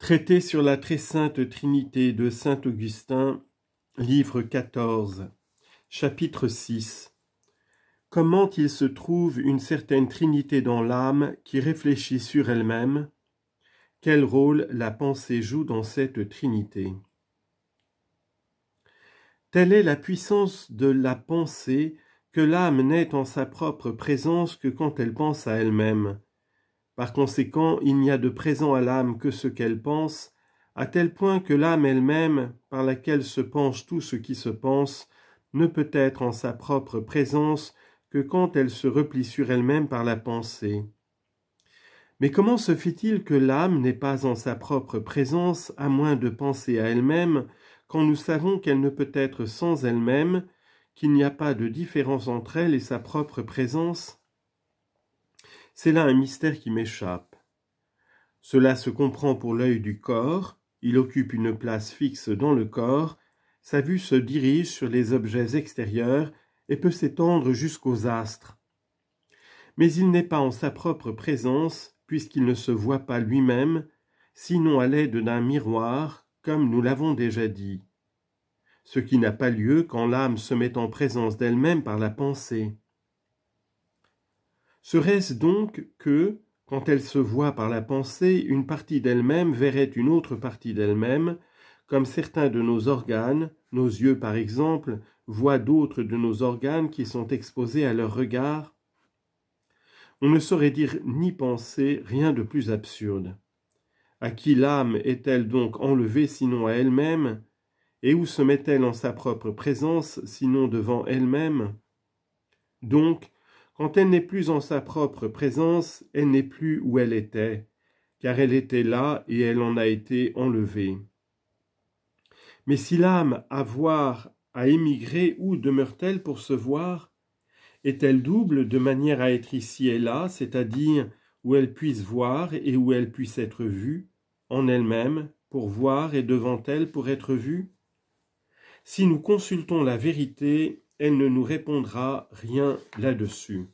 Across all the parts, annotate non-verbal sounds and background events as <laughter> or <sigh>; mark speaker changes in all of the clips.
Speaker 1: Traité sur la très sainte Trinité de Saint Augustin, livre XIV, chapitre VI Comment il se trouve une certaine Trinité dans l'âme qui réfléchit sur elle-même Quel rôle la pensée joue dans cette Trinité Telle est la puissance de la pensée que l'âme n'est en sa propre présence que quand elle pense à elle-même par conséquent, il n'y a de présent à l'âme que ce qu'elle pense, à tel point que l'âme elle-même, par laquelle se pense tout ce qui se pense, ne peut être en sa propre présence que quand elle se replie sur elle-même par la pensée. Mais comment se fait-il que l'âme n'est pas en sa propre présence, à moins de penser à elle-même, quand nous savons qu'elle ne peut être sans elle-même, qu'il n'y a pas de différence entre elle et sa propre présence c'est là un mystère qui m'échappe. Cela se comprend pour l'œil du corps, il occupe une place fixe dans le corps, sa vue se dirige sur les objets extérieurs et peut s'étendre jusqu'aux astres. Mais il n'est pas en sa propre présence, puisqu'il ne se voit pas lui-même, sinon à l'aide d'un miroir, comme nous l'avons déjà dit. Ce qui n'a pas lieu quand l'âme se met en présence d'elle-même par la pensée. Serait-ce donc que, quand elle se voit par la pensée, une partie d'elle-même verrait une autre partie d'elle-même, comme certains de nos organes, nos yeux par exemple, voient d'autres de nos organes qui sont exposés à leur regard On ne saurait dire ni penser rien de plus absurde. À qui l'âme est-elle donc enlevée sinon à elle-même Et où se met-elle en sa propre présence sinon devant elle-même Donc, quand elle n'est plus en sa propre présence, elle n'est plus où elle était, car elle était là et elle en a été enlevée. Mais si l'âme à voir a émigré, où demeure-t-elle pour se voir Est-elle double de manière à être ici et là, c'est-à-dire où elle puisse voir et où elle puisse être vue, en elle-même, pour voir et devant elle pour être vue Si nous consultons la vérité, elle ne nous répondra rien là-dessus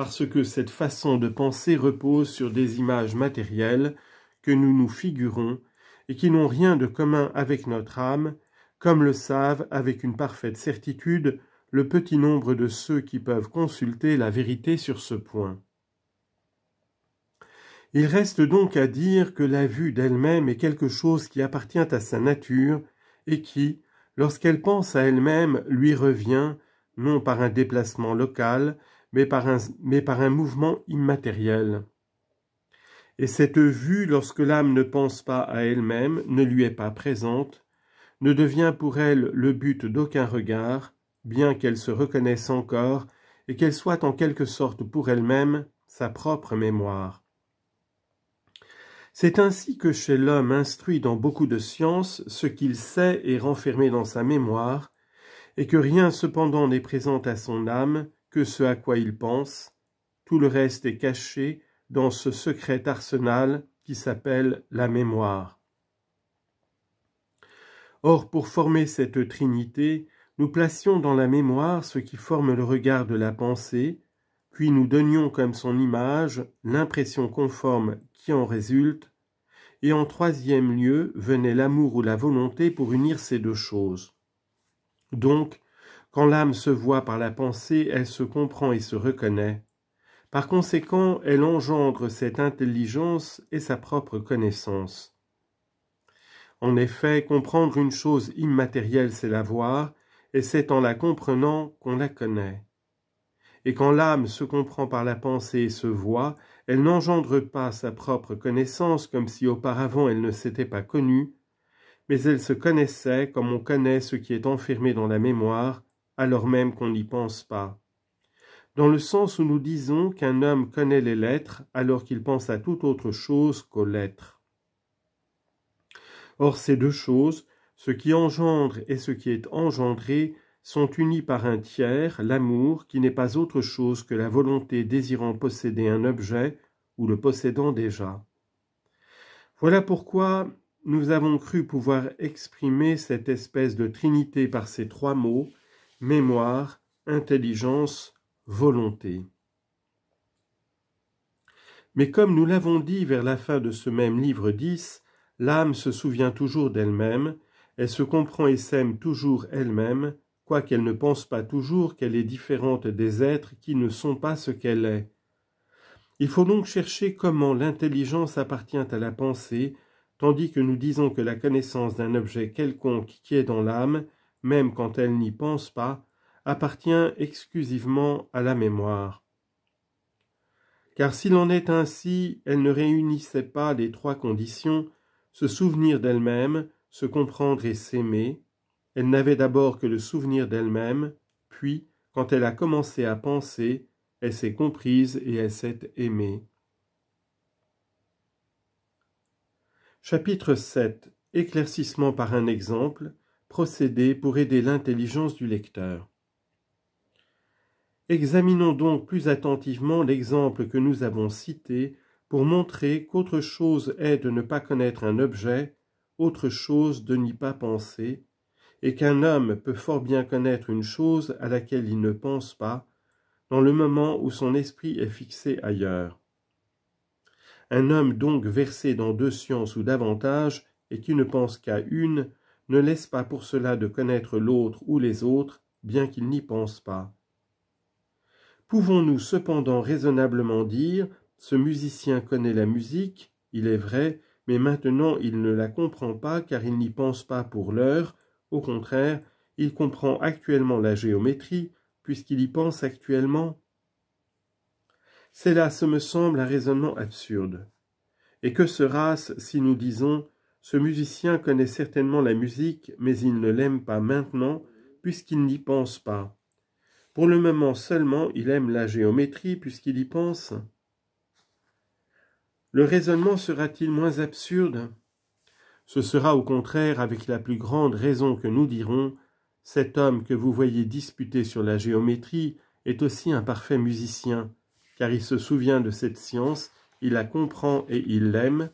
Speaker 1: parce que cette façon de penser repose sur des images matérielles que nous nous figurons et qui n'ont rien de commun avec notre âme, comme le savent avec une parfaite certitude le petit nombre de ceux qui peuvent consulter la vérité sur ce point. Il reste donc à dire que la vue d'elle-même est quelque chose qui appartient à sa nature et qui, lorsqu'elle pense à elle-même, lui revient, non par un déplacement local, mais par un, par un mouvement immatériel. Et cette vue, lorsque l'âme ne pense pas à elle-même, ne lui est pas présente, ne devient pour elle le but d'aucun regard, bien qu'elle se reconnaisse encore et qu'elle soit en quelque sorte pour elle-même sa propre mémoire. C'est ainsi que chez l'homme instruit dans beaucoup de sciences, ce qu'il sait est renfermé dans sa mémoire, et que rien cependant n'est présent à son âme, que ce à quoi il pense, tout le reste est caché dans ce secret arsenal qui s'appelle la mémoire. Or, pour former cette trinité, nous placions dans la mémoire ce qui forme le regard de la pensée, puis nous donnions comme son image l'impression conforme qui en résulte, et en troisième lieu venait l'amour ou la volonté pour unir ces deux choses. Donc, quand l'âme se voit par la pensée, elle se comprend et se reconnaît. Par conséquent, elle engendre cette intelligence et sa propre connaissance. En effet, comprendre une chose immatérielle, c'est la voir, et c'est en la comprenant qu'on la connaît. Et quand l'âme se comprend par la pensée et se voit, elle n'engendre pas sa propre connaissance comme si auparavant elle ne s'était pas connue, mais elle se connaissait comme on connaît ce qui est enfermé dans la mémoire, alors même qu'on n'y pense pas. Dans le sens où nous disons qu'un homme connaît les lettres alors qu'il pense à toute autre chose qu'aux lettres. Or ces deux choses, ce qui engendre et ce qui est engendré, sont unis par un tiers, l'amour, qui n'est pas autre chose que la volonté désirant posséder un objet ou le possédant déjà. Voilà pourquoi nous avons cru pouvoir exprimer cette espèce de trinité par ces trois mots, mémoire, intelligence, volonté. Mais comme nous l'avons dit vers la fin de ce même livre dix, l'âme se souvient toujours d'elle-même, elle se comprend et s'aime toujours elle-même, quoiqu'elle ne pense pas toujours qu'elle est différente des êtres qui ne sont pas ce qu'elle est. Il faut donc chercher comment l'intelligence appartient à la pensée, tandis que nous disons que la connaissance d'un objet quelconque qui est dans l'âme même quand elle n'y pense pas, appartient exclusivement à la mémoire. Car s'il en est ainsi, elle ne réunissait pas les trois conditions, se souvenir d'elle-même, se comprendre et s'aimer, elle n'avait d'abord que le souvenir d'elle-même, puis, quand elle a commencé à penser, elle s'est comprise et elle s'est aimée. Chapitre 7 Éclaircissement par un exemple Procédé pour aider l'intelligence du lecteur. Examinons donc plus attentivement l'exemple que nous avons cité pour montrer qu'autre chose est de ne pas connaître un objet, autre chose de n'y pas penser, et qu'un homme peut fort bien connaître une chose à laquelle il ne pense pas, dans le moment où son esprit est fixé ailleurs. Un homme donc versé dans deux sciences ou davantage, et qui ne pense qu'à une, ne laisse pas pour cela de connaître l'autre ou les autres, bien qu'il n'y pense pas. Pouvons-nous cependant raisonnablement dire ce musicien connaît la musique, il est vrai, mais maintenant il ne la comprend pas car il n'y pense pas pour l'heure, au contraire, il comprend actuellement la géométrie, puisqu'il y pense actuellement. C'est là, ce me semble, un raisonnement absurde. Et que sera-ce si nous disons ce musicien connaît certainement la musique, mais il ne l'aime pas maintenant, puisqu'il n'y pense pas. Pour le moment seulement, il aime la géométrie, puisqu'il y pense. Le raisonnement sera-t-il moins absurde Ce sera au contraire avec la plus grande raison que nous dirons Cet homme que vous voyez disputer sur la géométrie est aussi un parfait musicien, car il se souvient de cette science, il la comprend et il l'aime,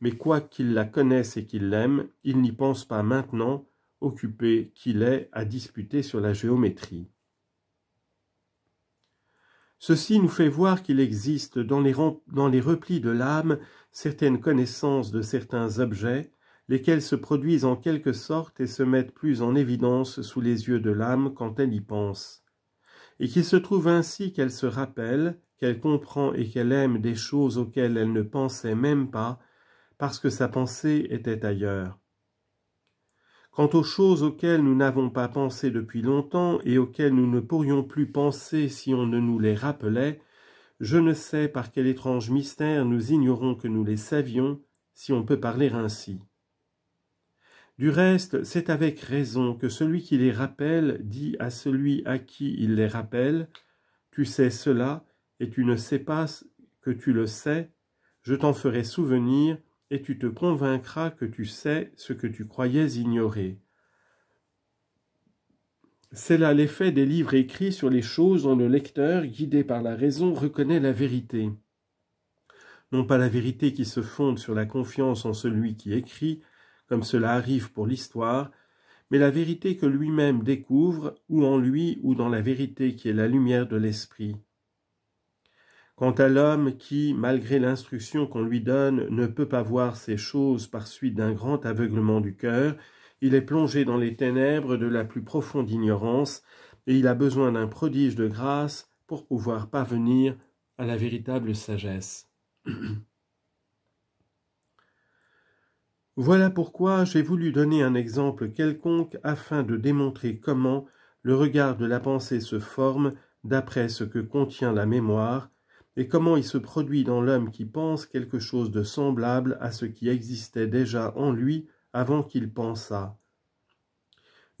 Speaker 1: mais quoiqu'il la connaisse et qu'il l'aime, il n'y pense pas maintenant, occupé qu'il est à disputer sur la géométrie. Ceci nous fait voir qu'il existe dans les, dans les replis de l'âme certaines connaissances de certains objets, lesquels se produisent en quelque sorte et se mettent plus en évidence sous les yeux de l'âme quand elle y pense, et qu'il se trouve ainsi qu'elle se rappelle, qu'elle comprend et qu'elle aime des choses auxquelles elle ne pensait même pas, parce que sa pensée était ailleurs. Quant aux choses auxquelles nous n'avons pas pensé depuis longtemps et auxquelles nous ne pourrions plus penser si on ne nous les rappelait, je ne sais par quel étrange mystère nous ignorons que nous les savions, si on peut parler ainsi. Du reste, c'est avec raison que celui qui les rappelle dit à celui à qui il les rappelle, Tu sais cela, et tu ne sais pas que tu le sais, je t'en ferai souvenir, et tu te convaincras que tu sais ce que tu croyais ignorer. C'est là l'effet des livres écrits sur les choses dont le lecteur, guidé par la raison, reconnaît la vérité. Non pas la vérité qui se fonde sur la confiance en celui qui écrit, comme cela arrive pour l'histoire, mais la vérité que lui-même découvre, ou en lui, ou dans la vérité qui est la lumière de l'esprit. Quant à l'homme qui, malgré l'instruction qu'on lui donne, ne peut pas voir ces choses par suite d'un grand aveuglement du cœur, il est plongé dans les ténèbres de la plus profonde ignorance, et il a besoin d'un prodige de grâce pour pouvoir parvenir à la véritable sagesse. <clears throat> voilà pourquoi j'ai voulu donner un exemple quelconque afin de démontrer comment le regard de la pensée se forme d'après ce que contient la mémoire et comment il se produit dans l'homme qui pense quelque chose de semblable à ce qui existait déjà en lui avant qu'il pensât.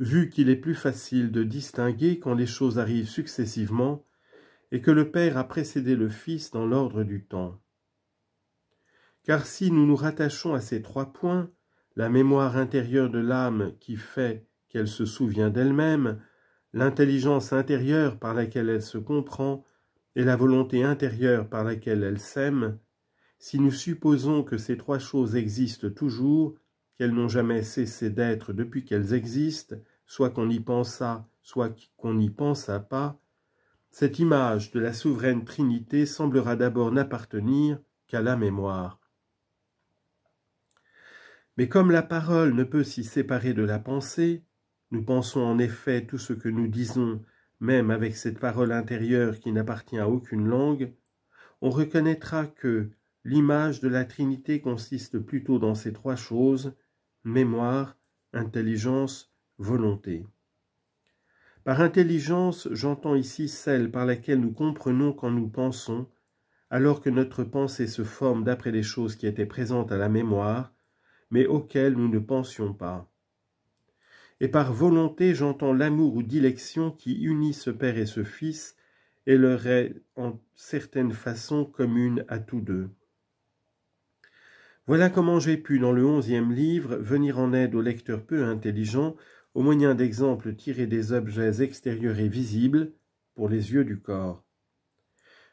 Speaker 1: Vu qu'il est plus facile de distinguer quand les choses arrivent successivement, et que le Père a précédé le Fils dans l'ordre du temps. Car si nous nous rattachons à ces trois points, la mémoire intérieure de l'âme qui fait qu'elle se souvient d'elle-même, l'intelligence intérieure par laquelle elle se comprend, et la volonté intérieure par laquelle elle s'aiment, si nous supposons que ces trois choses existent toujours, qu'elles n'ont jamais cessé d'être depuis qu'elles existent, soit qu'on y pensât, soit qu'on n'y pensât pas, cette image de la souveraine Trinité semblera d'abord n'appartenir qu'à la mémoire. Mais comme la parole ne peut s'y séparer de la pensée, nous pensons en effet tout ce que nous disons même avec cette parole intérieure qui n'appartient à aucune langue, on reconnaîtra que l'image de la Trinité consiste plutôt dans ces trois choses, mémoire, intelligence, volonté. Par intelligence, j'entends ici celle par laquelle nous comprenons quand nous pensons, alors que notre pensée se forme d'après les choses qui étaient présentes à la mémoire, mais auxquelles nous ne pensions pas et par volonté j'entends l'amour ou dilection qui unit ce Père et ce Fils, et leur est en certaine façon commune à tous deux. Voilà comment j'ai pu, dans le onzième livre, venir en aide aux lecteurs peu intelligents au moyen d'exemples tirés des objets extérieurs et visibles pour les yeux du corps.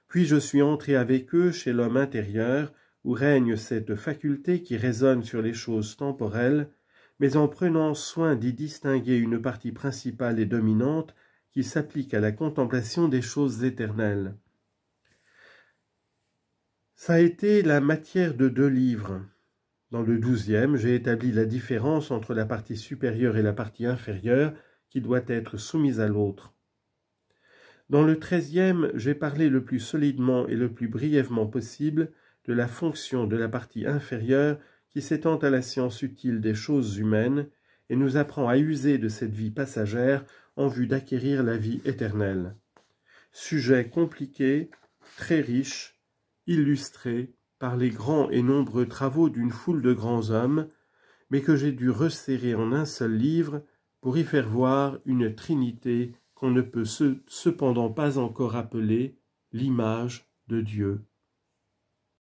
Speaker 1: Puis je suis entré avec eux chez l'homme intérieur, où règne cette faculté qui résonne sur les choses temporelles, mais en prenant soin d'y distinguer une partie principale et dominante qui s'applique à la contemplation des choses éternelles. Ça a été la matière de deux livres. Dans le douzième, j'ai établi la différence entre la partie supérieure et la partie inférieure qui doit être soumise à l'autre. Dans le treizième, j'ai parlé le plus solidement et le plus brièvement possible de la fonction de la partie inférieure qui s'étend à la science utile des choses humaines et nous apprend à user de cette vie passagère en vue d'acquérir la vie éternelle. Sujet compliqué, très riche, illustré par les grands et nombreux travaux d'une foule de grands hommes, mais que j'ai dû resserrer en un seul livre pour y faire voir une trinité qu'on ne peut cependant pas encore appeler l'image de Dieu.